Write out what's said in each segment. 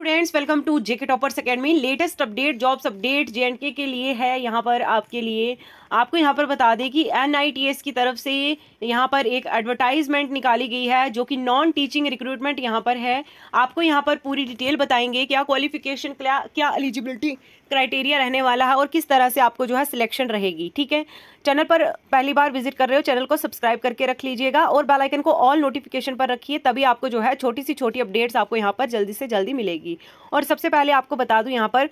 friend friends welcome to J K toppers academy latest update jobs update and के लिए है यहाँ पर आपके लिए आपको यहाँ पर बता दें कि एस की तरफ से यहाँ पर एक एडवर्टाइजमेंट निकाली गई है जो कि नॉन टीचिंग रिक्रूटमेंट यहाँ पर है आपको यहाँ पर पूरी डिटेल बताएंगे क्या क्वालिफिकेशन क्या क्या एलिजिबिलिटी क्राइटेरिया रहने वाला है और किस तरह से आपको जो है सिलेक्शन रहेगी ठीक है चैनल पर पहली बार विजिट कर रहे हो चैनल को सब्सक्राइब करके रख लीजिएगा और बेल आइकन को ऑल नोटिफिकेशन पर रखिए तभी आपको जो है छोटी सी छोटी अपडेट्स आपको यहाँ पर जल्दी से जल्दी मिलेगी और सबसे पहले आपको बता दूं यहाँ पर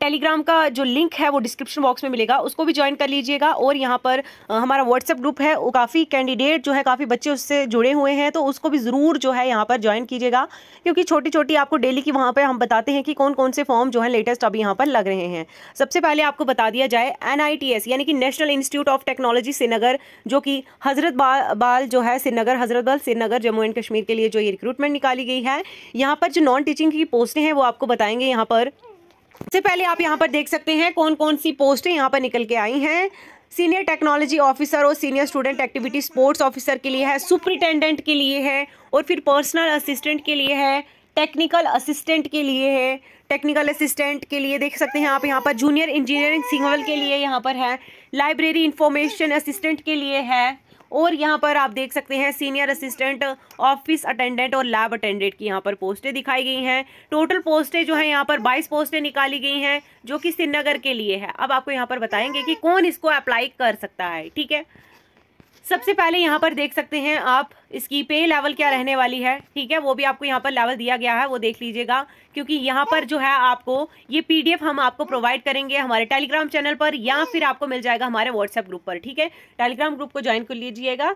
टेलीग्राम का जो लिंक है वो डिस्क्रिप्शन बॉक्स में मिलेगा उसको भी ज्वाइन कर लीजिएगा और यहाँ पर हमारा व्हाट्सएप ग्रुप है वो काफ़ी कैंडिडेट जो है काफ़ी बच्चे उससे जुड़े हुए हैं तो उसको भी ज़रूर जो है यहाँ पर ज्वाइन कीजिएगा क्योंकि छोटी छोटी आपको डेली की वहाँ पर हम बताते हैं कि कौन कौन से फॉर्म जो है लेटेस्ट अभी यहाँ पर लग रहे हैं सबसे पहले आपको बता दिया जाए एन यानी कि national institute of technology Srinagar जो कि हज़रत बाल, जो है श्रीनगर हज़रत बाल श्रीनगर जम्मू एंड कश्मीर के लिए जो ये रिक्रूटमेंट निकाली गई है यहाँ पर जो नॉन टीचिंग की पोस्टें हैं वो आपको बताएंगे यहाँ पर सबसे पहले आप यहाँ पर देख सकते हैं कौन कौन सी पोस्टें यहाँ पर निकल के आई हैं सीनियर टेक्नोलॉजी ऑफिसर और senior student activity sports officer के लिए है सुप्रिटेंडेंट के लिए है और फिर पर्सनल असिस्टेंट के लिए है टेक्निकल असिस्टेंट के लिए है टेक्निकल असिस्टेंट के लिए देख सकते हैं आप यहाँ पर जूनियर इंजीनियरिंग सिंगल के लिए यहाँ पर है लाइब्रेरी इंफॉर्मेशन असिस्टेंट के लिए है और यहाँ पर आप देख सकते हैं सीनियर असिस्टेंट ऑफिस अटेंडेंट और लैब अटेंडेंट की यहाँ पर पोस्टें दिखाई गई हैं टोटल पोस्टें जो है यहाँ पर बाईस पोस्टें निकाली गई हैं जो कि श्रीनगर के लिए है अब आपको यहाँ पर बताएंगे कि कौन इसको अप्लाई कर सकता है ठीक है सबसे पहले यहाँ पर देख सकते हैं आप इसकी पे लेवल क्या रहने वाली है ठीक है वो भी आपको यहाँ पर लेवल दिया गया है वो देख लीजिएगा क्योंकि यहाँ पर जो है आपको ये पीडीएफ हम आपको प्रोवाइड करेंगे हमारे टेलीग्राम चैनल पर या फिर आपको मिल जाएगा हमारे व्हाट्सएप ग्रुप पर ठीक है टेलीग्राम ग्रुप को ज्वाइन कर लीजिएगा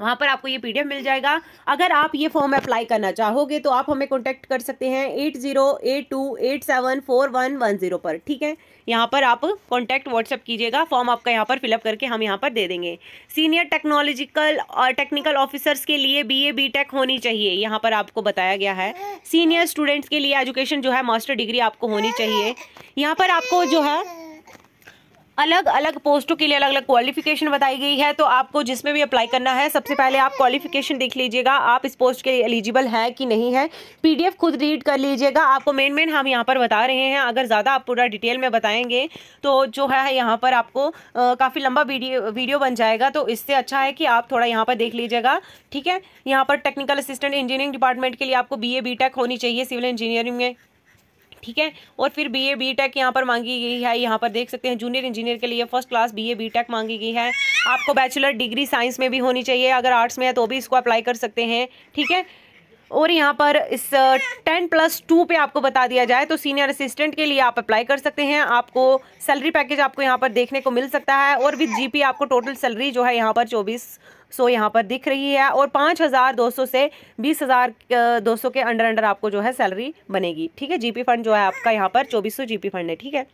वहाँ पर आपको ये पी मिल जाएगा अगर आप ये फॉर्म अप्लाई करना चाहोगे तो आप हमें कॉन्टैक्ट कर सकते हैं eight zero eight two eight seven four one one zero पर ठीक है यहाँ पर आप कॉन्टैक्ट व्हाट्सअप कीजिएगा फॉर्म आपका यहाँ पर फिलअप करके हम यहाँ पर दे देंगे सीनियर टेक्नोलॉजिकल और टेक्निकल ऑफिसर्स के लिए बी ए बी टेक होनी चाहिए यहाँ पर आपको बताया गया है सीनियर स्टूडेंट्स के लिए एजुकेशन जो है मास्टर डिग्री आपको होनी चाहिए यहाँ पर आपको जो है अलग अलग पोस्टों के लिए अलग अलग क्वालिफिकेशन बताई गई है तो आपको जिसमें भी अप्लाई करना है सबसे पहले आप क्वालिफिकेशन देख लीजिएगा आप इस पोस्ट के लिए एलिजिबल हैं कि नहीं है पीडीएफ खुद रीड कर लीजिएगा आपको मेन मेन हम यहाँ पर बता रहे हैं अगर ज़्यादा आप पूरा डिटेल में बताएंगे तो जो है यहाँ पर आपको काफ़ी लंबा वीडियो वीडियो बन जाएगा तो इससे अच्छा है कि आप थोड़ा यहाँ पर देख लीजिएगा ठीक है यहाँ पर टेक्निकल असिस्टेंट इंजीनियरिंग डिपार्टमेंट के लिए आपको बी ए होनी चाहिए सिविल इंजीनियरिंग में ठीक है और फिर बीए बीटेक यहाँ पर मांगी गई है यहाँ पर देख सकते हैं जूनियर इंजीनियर के लिए फर्स्ट क्लास बीए बीटेक मांगी गई है आपको बैचलर डिग्री साइंस में भी होनी चाहिए अगर आर्ट्स में है तो भी इसको अप्लाई कर सकते हैं ठीक है और यहाँ पर इस टेन प्लस टू पे आपको बता दिया जाए तो सीनियर असिस्टेंट के लिए आप अप्लाई कर सकते हैं आपको सैलरी पैकेज आपको यहाँ पर देखने को मिल सकता है और विद जीपी आपको टोटल सैलरी जो है यहाँ पर चौबीस सौ यहाँ पर दिख रही है और पाँच हज़ार दो सौ से बीस हज़ार दो सौ के अंडर अंडर आपको जो है सैलरी बनेगी ठीक है जीपी फंड जो है आपका यहाँ पर चौबीस सौ जीपी फंड है ठीक है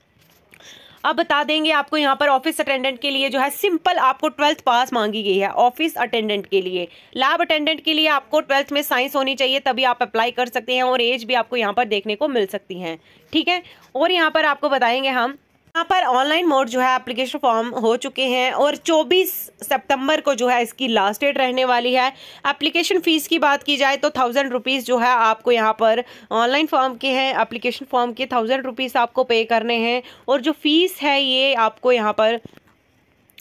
अब बता देंगे आपको यहाँ पर ऑफिस अटेंडेंट के लिए जो है सिंपल आपको ट्वेल्थ पास मांगी गई है ऑफिस अटेंडेंट के लिए लैब अटेंडेंट के लिए आपको ट्वेल्थ में साइंस होनी चाहिए तभी आप अप्लाई कर सकते हैं और एज भी आपको यहाँ पर देखने को मिल सकती है ठीक है और यहाँ पर आपको बताएंगे हम यहाँ पर ऑनलाइन मोड जो है एप्लीकेशन फॉर्म हो चुके हैं और 24 सितंबर को जो है इसकी लास्ट डेट रहने वाली है एप्लीकेशन फ़ीस की बात की जाए तो थाउजेंड रुपीज़ जो है आपको यहाँ पर ऑनलाइन फॉर्म के हैं एप्लीकेशन फॉर्म के थाउजेंड रुपीज़ आपको पे करने हैं और जो फीस है ये आपको यहाँ पर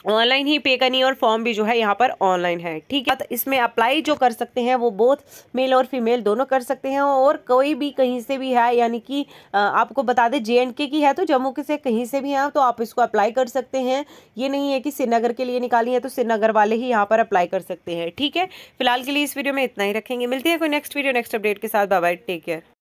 ऑनलाइन ही पे करनी और फॉर्म भी जो है यहाँ पर ऑनलाइन है ठीक है तो इसमें अप्लाई जो कर सकते हैं वो बोथ मेल और फीमेल दोनों कर सकते हैं और कोई भी कहीं से भी है यानी कि आपको बता दें जे एंड के की है तो जम्मू के से कहीं से भी है तो आप इसको अप्लाई कर सकते हैं ये नहीं है कि श्रीनगर के लिए निकाली है तो श्रीनगर वाले ही यहाँ पर अप्लाई कर सकते हैं ठीक है फिलहाल के लिए इस वीडियो में इतना ही रखेंगे मिलते हैं कोई नेक्स्ट वीडियो नेक्स्ट अपडेट के साथ बाय टेक केयर